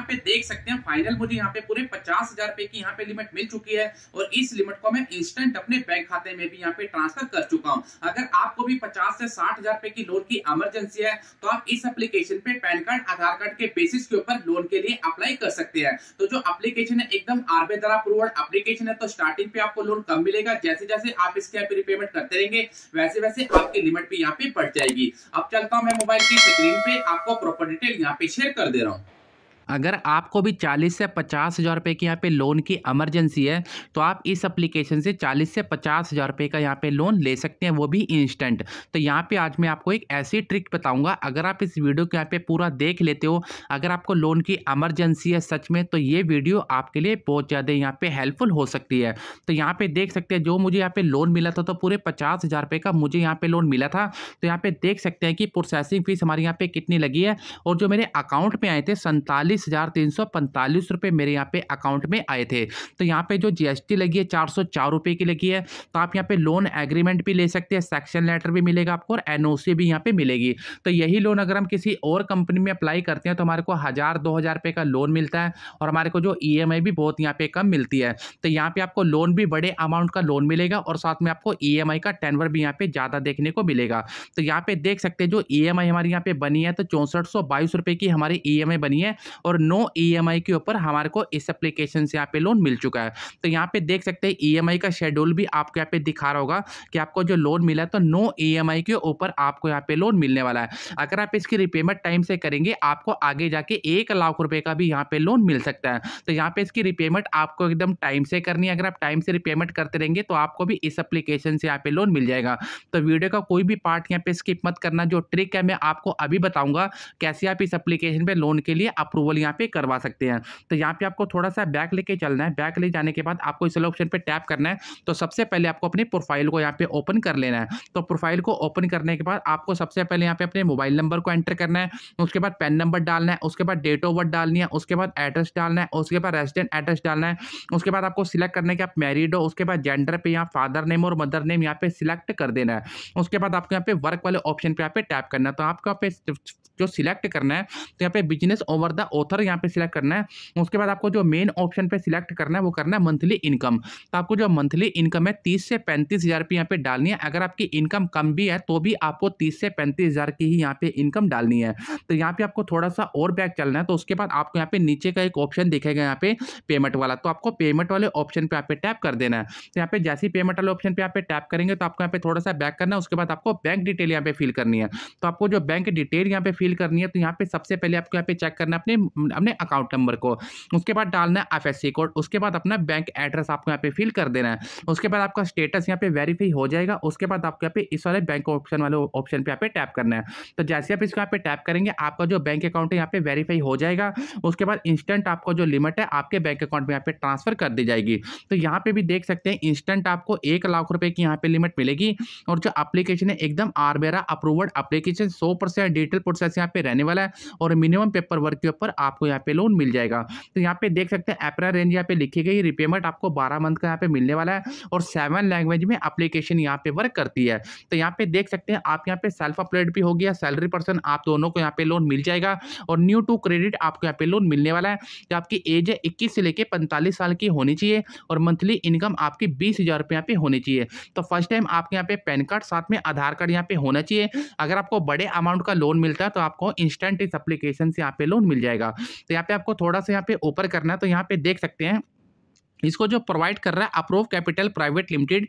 यहाँ पे देख सकते हैं फाइनल मुझे यहाँ पे पूरे पचास हजार रुपए की यहाँ पे लिमिट मिल चुकी है और इस लिमिट को मैं इंस्टेंट अपने बैंक खाते में भी यहाँ पे ट्रांसफर कर चुका हूँ अगर आपको भी पचास से साठ हजार रुपए की लोन की इमरजेंसी है तो आप इस एप्लीकेशन पे पैन कार्ड आधार कार्ड के बेसिस के ऊपर लोन के लिए अप्लाई कर सकते हैं तो जो एप्लीकेशन है एकदम आरबे द्वारा अप्रूवड एप्लीकेशन है तो स्टार्टिंग पे आपको लोन कम मिलेगा जैसे जैसे आप इसके यहाँ पे रिपेमेंट करते रहेंगे वैसे वैसे आपकी लिमिट भी यहाँ पे बढ़ जाएगी अब चलता हूँ मैं मोबाइल की स्क्रीन पे आपको प्रॉपर डिटेल यहाँ पे शेयर कर दे रहा हूँ अगर आपको भी चालीस से पचास हज़ार रुपये की यहाँ पे लोन की एमरजेंसी है तो आप इस एप्लीकेशन से चालीस से पचास हज़ार रुपये का यहाँ पे लोन ले सकते हैं वो भी इंस्टेंट तो यहाँ पे आज मैं आपको एक ऐसी ट्रिक बताऊंगा अगर आप इस वीडियो को यहाँ पे पूरा देख लेते हो अगर आपको लोन की एमरजेंसी है सच में तो ये वीडियो आपके लिए बहुत ज़्यादा यहाँ पर हेल्पफुल हो सकती है तो यहाँ पर देख सकते हैं जो मुझे यहाँ पर लोन मिला था तो पूरे पचास हज़ार रुपये का मुझे यहाँ पर लोन मिला था तो यहाँ पर देख सकते हैं कि प्रोसेसिंग फ़ीस हमारे यहाँ पर कितनी लगी है और जो मेरे अकाउंट में आए थे सैंतालीस बाईस हज़ार तीन सौ पैंतालीस रुपये मेरे यहाँ पे अकाउंट में आए थे तो यहाँ पे जो जीएसटी लगी है चार सौ चार रुपये की लगी है तो आप यहाँ पे लोन एग्रीमेंट भी ले सकते हैं सेक्शन लेटर भी मिलेगा आपको और एनओसी भी यहाँ पे मिलेगी तो यही लोन अगर हम किसी और कंपनी में अप्लाई करते हैं तो हमारे को हज़ार दो हज़ार का लोन मिलता है और हमारे को जो ई e भी बहुत यहाँ पे कम मिलती है तो यहाँ पे आपको लोन भी बड़े अमाउंट का लोन मिलेगा और साथ में आपको ई e का टेनवर भी यहाँ पे ज़्यादा देखने को मिलेगा तो यहाँ पे देख सकते हैं जो ई e हमारी यहाँ पे बनी है तो चौंसठ की हमारी ई बनी है और नो ई e के ऊपर हमारे को इस एप्लीकेशन से यहाँ पे लोन मिल चुका है तो यहाँ पे देख सकते हैं ई e का शेड्यूल भी आपको यहाँ पे दिखा रहा होगा कि आपको जो लोन मिला है तो नो ई e के ऊपर आपको यहाँ पे लोन मिलने वाला है अगर आप इसकी रिपेमेंट टाइम से करेंगे आपको आगे जाके एक लाख रुपये का भी यहाँ पे लोन मिल सकता है तो यहाँ पे इसकी रिपेमेंट आपको एकदम टाइम से करनी है अगर आप टाइम से रिपेमेंट करते रहेंगे तो आपको भी इस एप्लीकेशन से यहाँ पे लोन मिल जाएगा तो वीडियो का कोई भी पार्ट यहाँ पे स्किप मत करना जो ट्रिक है मैं आपको अभी बताऊंगा कैसे आप इस एप्लीकेशन पे लोन के लिए अप्रूवल रिमूवल यहाँ पे करवा सकते हैं तो यहाँ पे आपको थोड़ा सा बैक लेके चलना है बैक ले जाने के बाद आपको इस ऑप्शन पे टैप करना है तो सबसे पहले आपको अपनी प्रोफाइल को यहाँ पे ओपन कर लेना है तो प्रोफाइल को ओपन करने के बाद आपको सबसे पहले यहाँ पे अपने मोबाइल नंबर को एंटर करना है उसके बाद पेन नंबर डालना है उसके बाद डेट ऑफ बर्थ डालनी है उसके बाद एड्रेस डालना है उसके बाद रेजिडेंट एड्रेस डालना है उसके बाद आपको सिलेक्ट करना है कि आप मैरिड हो उसके बाद जेंडर पर यहाँ फादर नेम और मदर नेम यहाँ पे सिलेक्ट कर देना है उसके बाद आपको यहाँ पे वर्क वाले ऑप्शन पर यहाँ पे टैप करना है तो आपको यहाँ पे जो सिलेक्ट करना है तो यहाँ पे बिजनेस ओवर द ओ ऑथर यहाँ पे सिलेक्ट करना है उसके बाद आपको जो मेन ऑप्शन पे सिलेक्ट करना है वो करना है मंथली इनकम तो आपको जो मंथली इनकम है तीस से पैंतीस हज़ार रुपये यहाँ पे डालनी है अगर आपकी इनकम कम भी है तो भी आपको तीस से पैंतीस हज़ार की ही यहाँ पे इनकम डालनी है तो यहाँ पे आपको थोड़ा सा और बैक चलना है तो उसके बाद आपको यहाँ पे नीचे का एक ऑप्शन दिखेगा यहाँ पे पेमेंट वाला तो आपको पेमेंट वाले ऑप्शन पर यहाँ पे टैप कर देना है तो यहाँ पे जैसे ही पेमेंट वाले ऑप्शन पर यहाँ पे टैप करेंगे तो आपको यहाँ पे थोड़ा सा बैक करना है उसके बाद आपको बैंक डिटेल यहाँ पे फिल करनी है तो आपको जो बैंक डिटेल यहाँ पे फिल करनी है तो यहाँ पे सबसे पहले आपको यहाँ पे चेक करना है अपने अपने अकाउंट नंबर को उसके बाद डालना है एफ कोड उसके बाद अपना बैंक एड्रेस आपको यहाँ पे फिल कर देना है उसके बाद आपका स्टेटस यहाँ पे वेरीफाई हो जाएगा उसके बाद आपको यहाँ पे इस वाले बैंक ऑप्शन वाले ऑप्शन पर यहाँ पे टैप करना है तो जैसे आप इसको यहाँ पे टैप करेंगे आपका जो बैंक अकाउंट है यहाँ पे वेरीफाई हो जाएगा उसके बाद इंस्टेंट आपका जो लिमिट है आपके बैंक अकाउंट में यहाँ पे ट्रांसफर कर दी जाएगी तो यहाँ पे भी देख सकते हैं इंस्टेंट आपको एक लाख रुपए की यहाँ पे लिमिट मिलेगी और जो एप्लीकेशन है एकदम आरबेरा अप्रूवड अप्लीकेशन सौ डिजिटल प्रोसेस यहाँ पे रहने वाला है और मिनिमम पेपर वर्क के ऊपर आपको यहाँ पे लोन मिल जाएगा तो यहाँ पे देख सकते हैं अप्रैल रेंज यहाँ पे लिखी गई रिपेमेंट आपको बारह मंथ का यहाँ पे मिलने वाला है और सेवन लैंग्वेज में अप्लीकेशन यहाँ पे वर्क करती है तो यहाँ पे देख सकते हैं आप यहाँ पे सेल्फ अपलोड भी हो गया सैलरी पर्सन आप दोनों को यहाँ पे लोन मिल जाएगा और न्यू टू क्रेडिट आपको यहाँ पे लोन मिलने वाला है तो आपकी एज है इक्कीस से लेकर पैंतालीस साल की होनी चाहिए और मंथली इनकम आपकी बीस हज़ार रुपये यहाँ पे होनी चाहिए तो फर्स्ट टाइम आपके यहाँ पे पैन कार्ड साथ में आधार कार्ड यहाँ पे होना चाहिए अगर आपको बड़े अमाउंट का लोन मिलता है तो आपको इंस्टेंट इस एप्लीकेशन से यहाँ पे लोन मिल जाएगा तो यहाँ पे आपको थोड़ा सा यहाँ पे ऊपर करना है तो यहाँ पे देख सकते हैं इसको जो प्रोवाइड कर रहा है approve capital private limited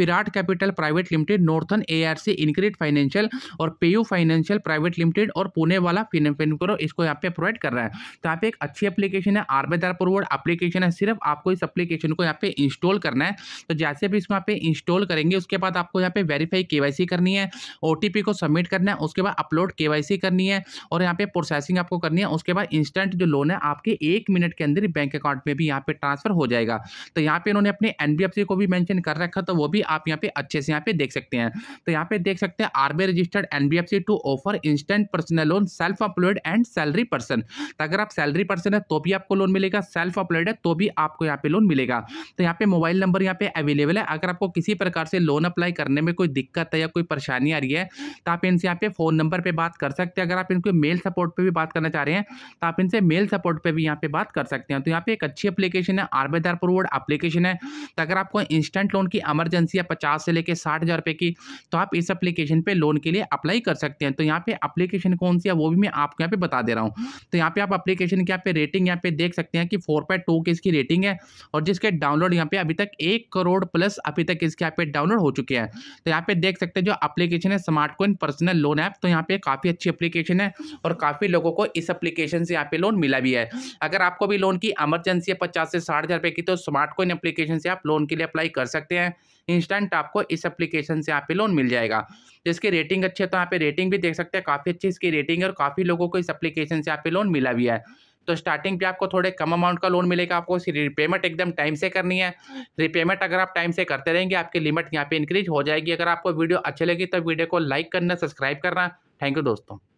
Virat capital private limited northern ARC InCred financial और पेयू फाइनेंशियल प्राइवेट लिमिटेड और पुणे वाला फिनकरो इसको यहाँ पे प्रोवाइड कर रहा है तो यहाँ पे एक अच्छी एप्लीकेशन है आर बेदार रोड एप्लीकेशन है सिर्फ आपको इस अपलीकेशन को यहाँ पे इंस्टॉल करना है तो जैसे भी इसको यहाँ पे इंस्टॉल करेंगे उसके बाद आपको यहाँ पे वेरीफाई के करनी है ओ को सबमिट करना है उसके बाद अपलोड के करनी है और यहाँ पे प्रोसेसिंग आपको करनी है उसके बाद इंस्टेंट जो लोन है आपके एक मिनट के अंदर बैंक अकाउंट में भी यहाँ पे ट्रांसफर हो जाएगा जाएगा तो यहाँ पे इन्होंने अपने एन को भी मैंशन कर रखा तो वो भी आप यहाँ पे अच्छे से यहाँ पे देख सकते हैं तो यहाँ पे देख सकते हैं आरबीआई रजिस्टर्ड एन टू offer instant personal loan self upload and salary person तो अगर आप सैलरी पर्सन है तो भी आपको लोन मिलेगा सेल्फ अपलोड है तो भी आपको यहाँ पे लोन मिलेगा तो यहाँ पे मोबाइल नंबर यहाँ पे अवेलेबल है अगर आपको किसी प्रकार से लोन अप्लाई करने में कोई दिक्कत है या कोई परेशानी आ रही है तो आप इनसे यहाँ पे फ़ोन नंबर पे बात कर सकते हैं अगर आप इनको मेल सपोर्ट पे भी बात करना चाह रहे हैं तो आप इनसे मेल सपोर्ट पे भी यहाँ पे बात कर सकते हैं तो यहाँ पे एक अच्छी एप्लीकेशन है आरबेदार अप्रूव्ड एप्लीकेशन है तो अगर आपको इंस्टेंट लोन की एमरजेंसी है पचास से लेकर साठ हज़ार रुपये की तो आप इस एप्लीकेशन पर लोन के लिए अप्लाई कर सकते हैं तो यहाँ पे अप्लीकेशन कौन सी है वो भी मैं आपको यहाँ पर बता दे रहा हूँ तो यहाँ पर आप एप्लीकेशन की यहाँ पर रेटिंग यहाँ पे देख सकते हैं कि फोर पॉइंट टू की इसकी रेटिंग है और जिसके डाउनलोड यहाँ पर अभी तक एक करोड़ प्लस अभी तक इसके यहाँ पे डाउनलोड हो चुके हैं तो यहाँ पर देख सकते हैं जो एप्लीकेशन है smart coin personal loan app तो यहाँ पर काफ़ी अच्छी एप्लीकेशन है और काफ़ी लोगों को इस एप्लीकेशन से यहाँ पे लोन मिला भी है अगर आपको भी लोन की एमरजेंसी है पचास से साठ हज़ार रुपये की तो तो स्मार्ट कोइन एप्लीकेशन से आप लोन के लिए अप्लाई कर सकते हैं इंस्टेंट आपको इस एप्लीकेशन से यहाँ पे लोन मिल जाएगा जिसकी रेटिंग अच्छी है तो यहाँ पे रेटिंग भी देख सकते हैं काफ़ी अच्छी इसकी रेटिंग है और काफ़ी लोगों को इस एप्लीकेशन से यहाँ पे लोन मिला भी है तो स्टार्टिंग पे आपको थोड़े कम अमाउंट का लोन मिलेगा आपको उसकी रिपेमेंट एकदम टाइम से करनी है रिपेमेंट अगर आप टाइम से करते रहेंगे आपकी लिमिट यहाँ पर इंक्रीज हो जाएगी अगर आपको वीडियो अच्छी लगी तो वीडियो को लाइक करना सब्सक्राइब करना थैंक यू दोस्तों